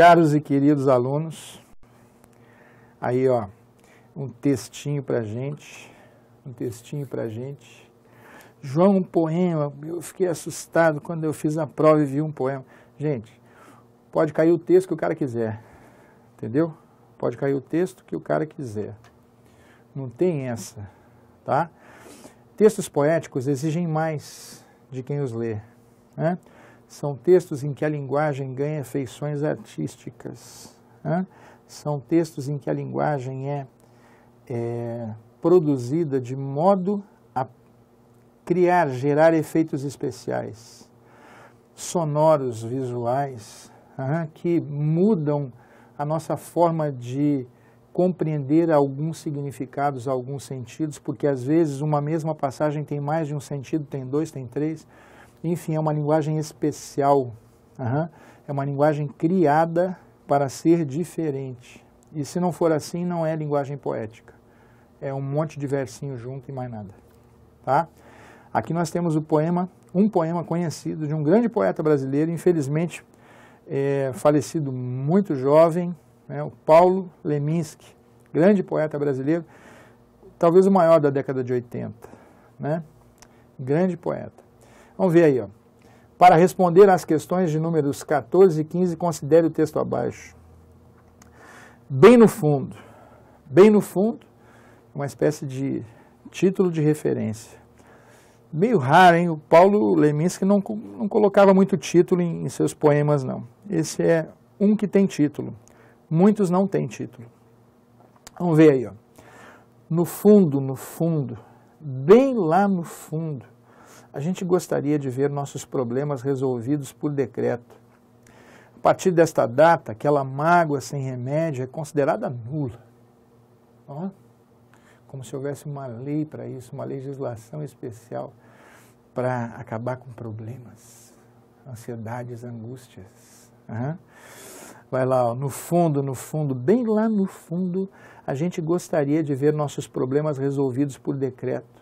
caros e queridos alunos, aí ó, um textinho para gente, um textinho para gente. João, um poema, eu fiquei assustado quando eu fiz a prova e vi um poema. Gente, pode cair o texto que o cara quiser, entendeu? Pode cair o texto que o cara quiser. Não tem essa, tá? Textos poéticos exigem mais de quem os lê, né? São textos em que a linguagem ganha feições artísticas. Né? São textos em que a linguagem é, é produzida de modo a criar, gerar efeitos especiais, sonoros, visuais, né? que mudam a nossa forma de compreender alguns significados, alguns sentidos, porque às vezes uma mesma passagem tem mais de um sentido, tem dois, tem três. Enfim, é uma linguagem especial. Uhum. É uma linguagem criada para ser diferente. E se não for assim, não é linguagem poética. É um monte de versinho junto e mais nada. Tá? Aqui nós temos o poema, um poema conhecido de um grande poeta brasileiro, infelizmente é, falecido muito jovem, né, o Paulo Leminski, grande poeta brasileiro, talvez o maior da década de 80, né? grande poeta. Vamos ver aí. Ó. Para responder às questões de números 14 e 15, considere o texto abaixo. Bem no fundo, bem no fundo, uma espécie de título de referência. Meio raro, hein? O Paulo Leminski não, não colocava muito título em, em seus poemas, não. Esse é um que tem título. Muitos não têm título. Vamos ver aí, ó. No fundo, no fundo, bem lá no fundo, a gente gostaria de ver nossos problemas resolvidos por decreto. A partir desta data, aquela mágoa sem remédio é considerada nula. Ó, como se houvesse uma lei para isso, uma legislação especial para acabar com problemas, ansiedades, angústias. Uhum. Vai lá, ó, no fundo, no fundo, bem lá no fundo, a gente gostaria de ver nossos problemas resolvidos por decreto.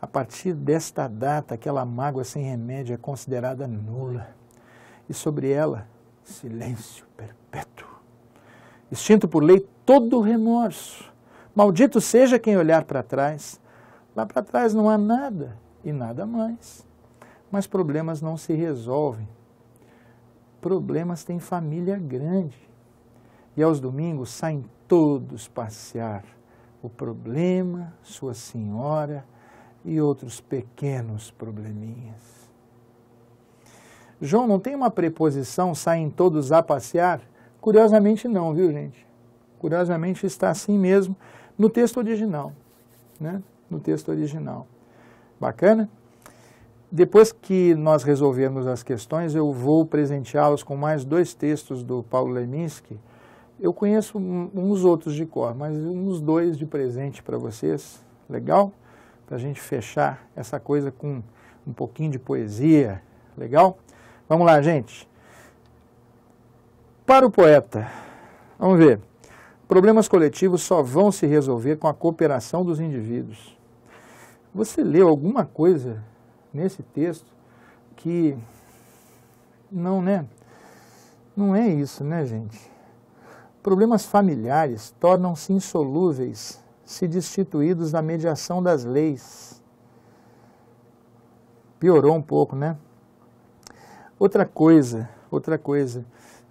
A partir desta data, aquela mágoa sem remédio é considerada nula. E sobre ela, silêncio perpétuo. Extinto por lei todo remorso. Maldito seja quem olhar para trás. Lá para trás não há nada e nada mais. Mas problemas não se resolvem. Problemas têm família grande. E aos domingos saem todos passear. O problema, sua senhora, e outros pequenos probleminhas. João não tem uma preposição, saem todos a passear? Curiosamente não, viu gente? Curiosamente está assim mesmo no texto original, né? No texto original. Bacana? Depois que nós resolvermos as questões, eu vou presenteá-los com mais dois textos do Paulo Leminski. Eu conheço uns outros de cor, mas uns dois de presente para vocês. Legal? para a gente fechar essa coisa com um pouquinho de poesia. Legal? Vamos lá, gente. Para o poeta, vamos ver. Problemas coletivos só vão se resolver com a cooperação dos indivíduos. Você leu alguma coisa nesse texto que não, né? Não é isso, né, gente? Problemas familiares tornam-se insolúveis se destituídos na mediação das leis. Piorou um pouco, né? Outra coisa, outra coisa,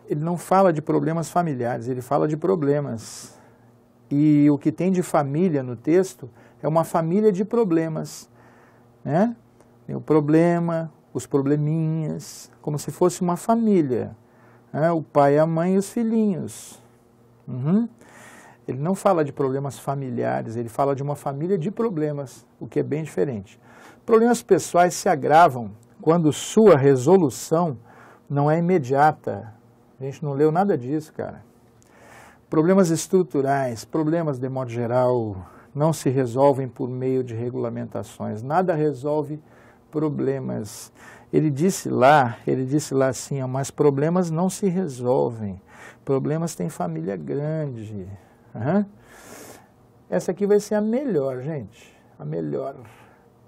ele não fala de problemas familiares, ele fala de problemas. E o que tem de família no texto é uma família de problemas, né? Tem o problema, os probleminhas, como se fosse uma família. Né? O pai, a mãe e os filhinhos. Uhum. Ele não fala de problemas familiares, ele fala de uma família de problemas, o que é bem diferente. Problemas pessoais se agravam quando sua resolução não é imediata. A gente não leu nada disso, cara. Problemas estruturais, problemas de modo geral, não se resolvem por meio de regulamentações. Nada resolve problemas. Ele disse lá, ele disse lá assim, mas problemas não se resolvem. Problemas têm família grande. Uhum. Essa aqui vai ser a melhor, gente. A melhor.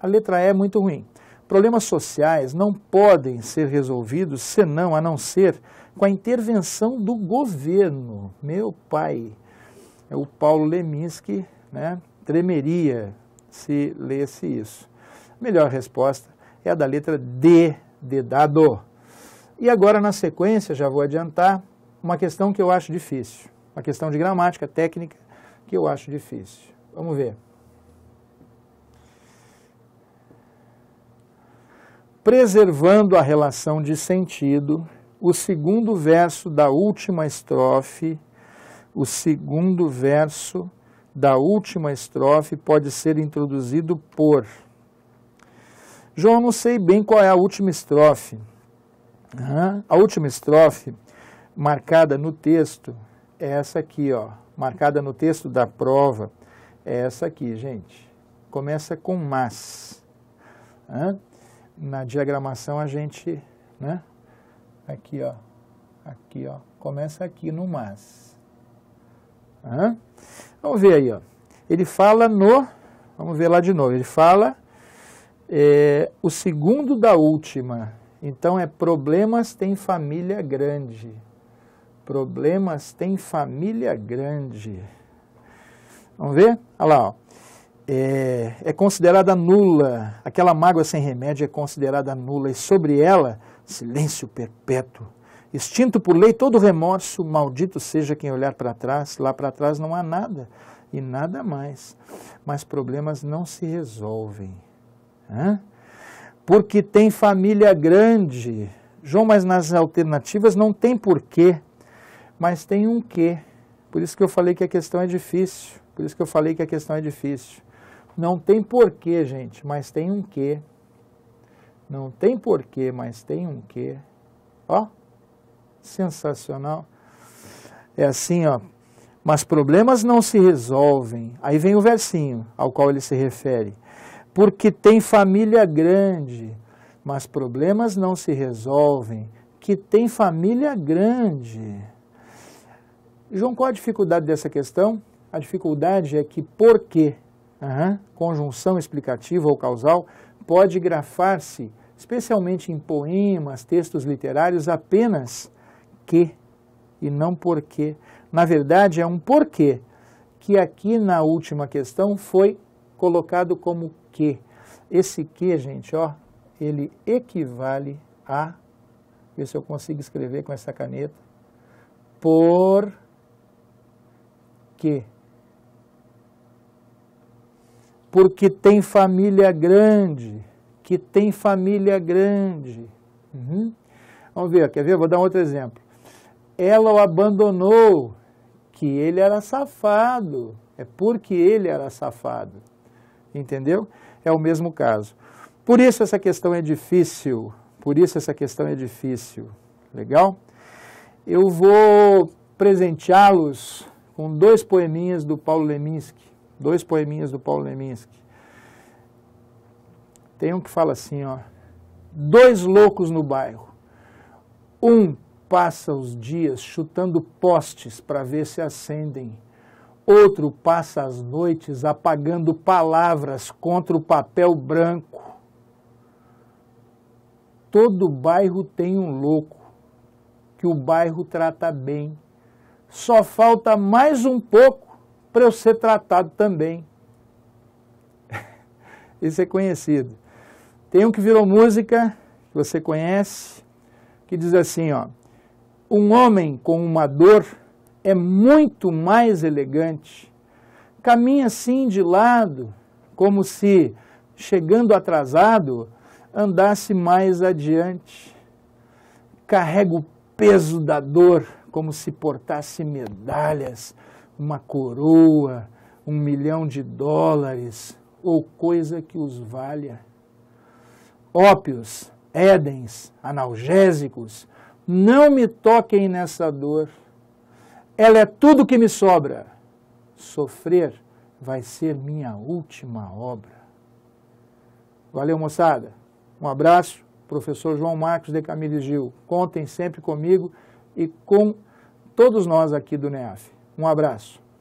A letra E é muito ruim. Problemas sociais não podem ser resolvidos senão a não ser com a intervenção do governo. Meu pai, é o Paulo Leminski, né, tremeria se lesse isso. A melhor resposta é a da letra D, de dado. E agora, na sequência, já vou adiantar, uma questão que eu acho difícil. Uma questão de gramática, técnica, que eu acho difícil. Vamos ver. Preservando a relação de sentido, o segundo verso da última estrofe, o segundo verso da última estrofe pode ser introduzido por. João, não sei bem qual é a última estrofe. Uhum. A última estrofe, marcada no texto, é essa aqui, ó, marcada no texto da prova, é essa aqui, gente. Começa com mas. Né? Na diagramação a gente, né? Aqui, ó. Aqui, ó. Começa aqui no mas. Né? Vamos ver aí, ó. Ele fala no, vamos ver lá de novo, ele fala é, o segundo da última. Então é problemas tem família grande. Problemas tem família grande. Vamos ver? Olha lá, ó. É, é, considerada nula. Aquela mágoa sem remédio é considerada nula e sobre ela silêncio perpétuo. Extinto por lei todo remorso, maldito seja quem olhar para trás, lá para trás não há nada e nada mais. Mas problemas não se resolvem. Hã? Porque tem família grande. João, mas nas alternativas não tem porquê mas tem um quê. Por isso que eu falei que a questão é difícil. Por isso que eu falei que a questão é difícil. Não tem porquê, gente, mas tem um quê. Não tem porquê, mas tem um quê. Ó, sensacional. É assim, ó. Mas problemas não se resolvem. Aí vem o versinho ao qual ele se refere. Porque tem família grande, mas problemas não se resolvem. Que tem família grande. João, qual a dificuldade dessa questão? A dificuldade é que por que uhum, conjunção explicativa ou causal pode grafar-se, especialmente em poemas, textos literários, apenas que e não porquê. Na verdade, é um porquê que aqui na última questão foi colocado como que. Esse que, gente, ó, ele equivale a, ver se eu consigo escrever com essa caneta, por quê? Porque tem família grande, que tem família grande. Uhum. Vamos ver, quer ver? Vou dar um outro exemplo. Ela o abandonou, que ele era safado. É porque ele era safado. Entendeu? É o mesmo caso. Por isso essa questão é difícil. Por isso essa questão é difícil. Legal? Eu vou presenteá-los com dois poeminhas do Paulo Leminski. Dois poeminhas do Paulo Leminski. Tem um que fala assim, ó. Dois loucos no bairro. Um passa os dias chutando postes para ver se acendem. Outro passa as noites apagando palavras contra o papel branco. Todo bairro tem um louco que o bairro trata bem só falta mais um pouco para eu ser tratado também. Isso é conhecido. Tem um que virou música, que você conhece, que diz assim, ó: Um homem com uma dor é muito mais elegante. Caminha assim de lado, como se chegando atrasado, andasse mais adiante. Carrega o peso da dor como se portasse medalhas, uma coroa, um milhão de dólares ou coisa que os valha. Ópios, édens, analgésicos, não me toquem nessa dor. Ela é tudo que me sobra. Sofrer vai ser minha última obra. Valeu, moçada. Um abraço. Professor João Marcos de Camille Gil. Contem sempre comigo e com todos nós aqui do NEAF. Um abraço.